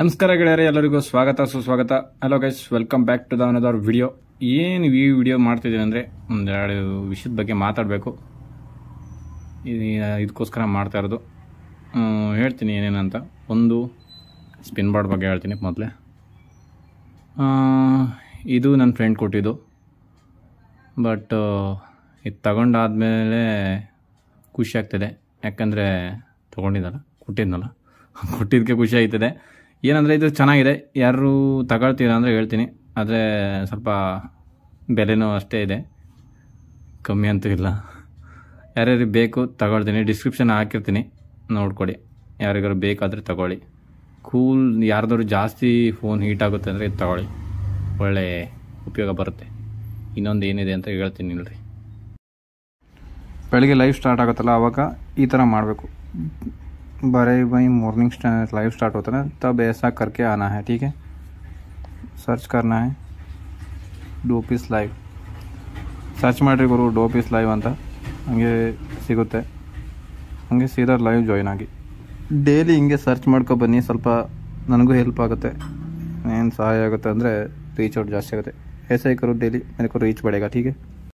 ನಮಸ್ಕಾರ ಗೆಳೆಯರೆ ಎಲ್ಲರಿಗೂ ಸ್ವಾಗತ ಸುಸ್ವಾಗತ hello guys welcome back to the video ಏನು ಈ ವಿಡಿಯೋ ಮಾಡ್ತಿದ್ದೀನಿ ಅಂದರೆ ಒಂದೆರಡು ವಿಷಯದ ಬಗ್ಗೆ ಮಾತಾಡಬೇಕು ಇದಕ್ಕೋಸ್ಕರ ಮಾಡ್ತಾ ಇರೋದು ಹೇಳ್ತೀನಿ ಏನೇನಂತ ಒಂದು ಸ್ಪಿನ್ ಬಾರ್ಡ್ ಬಗ್ಗೆ ಹೇಳ್ತೀನಿ ಮೊದಲೇ ಇದು ನನ್ನ ಫ್ರೆಂಡ್ ಕೊಟ್ಟಿದ್ದು ಬಟ್ ಇದು ತಗೊಂಡಾದಮೇಲೆ ಖುಷಿ ಆಗ್ತದೆ ಯಾಕಂದರೆ ತೊಗೊಂಡಿದ್ದಲ್ಲ ಕೊಟ್ಟಿದ್ನಲ್ಲ ಕೊಟ್ಟಿದ್ದಕ್ಕೆ ಖುಷಿ ಆಗ್ತದೆ ಏನಂದರೆ ಇದು ಚೆನ್ನಾಗಿದೆ ಯಾರು ತಗೊಳ್ತೀರಾ ಅಂದರೆ ಹೇಳ್ತೀನಿ ಆದರೆ ಸ್ವಲ್ಪ ಬೆಲೆನೂ ಅಷ್ಟೇ ಇದೆ ಕಮ್ಮಿ ಅಂತೂ ಇಲ್ಲ ಯಾರ್ಯಾರಿಗೆ ಬೇಕು ತಗೊಳ್ತೀನಿ ಡಿಸ್ಕ್ರಿಪ್ಷನ್ ಹಾಕಿರ್ತೀನಿ ನೋಡ್ಕೊಡಿ ಯಾರಿಗಾರು ಬೇಕಾದರೆ ತಗೊಳ್ಳಿ ಕೂಲ್ ಯಾರ್ದಾದ್ರು ಜಾಸ್ತಿ ಫೋನ್ ಹೀಟ್ ಆಗುತ್ತೆ ಅಂದರೆ ಇದು ತಗೊಳ್ಳಿ ಒಳ್ಳೆ ಉಪಯೋಗ ಬರುತ್ತೆ ಇನ್ನೊಂದು ಏನಿದೆ ಅಂತ ಹೇಳ್ತೀನಿ ಇಲ್ಲರಿ ಬೆಳಿಗ್ಗೆ ಲೈಫ್ ಸ್ಟಾರ್ಟ್ ಆಗುತ್ತಲ್ಲ ಆವಾಗ ಈ ಥರ ಮಾಡಬೇಕು બરાબર ભાઈ મોર્નિંગ સ્ટાર લાઈવ સ્ટાર્ટ होतं ને તબ એસા કરકે આના હે ઠીક હે સર્ચ કરના હે ડોપિસ લાઈવ સર્ચ માર રે ભરૂ ડોપિસ લાઈવ ಅಂತ હમગે સીગુતે હમગે સીર લાઈવ જોઈન 하기 ડેલી હિંગે સર્ચ માડકો બની સલપ નનકુ હેલ્પ આગતે મેન સહાય આગતે અંદરે રીચ ઓટ જાસી આગતે એસેય કરુ દેલી મને કો રીચ બડેગા ઠીક હે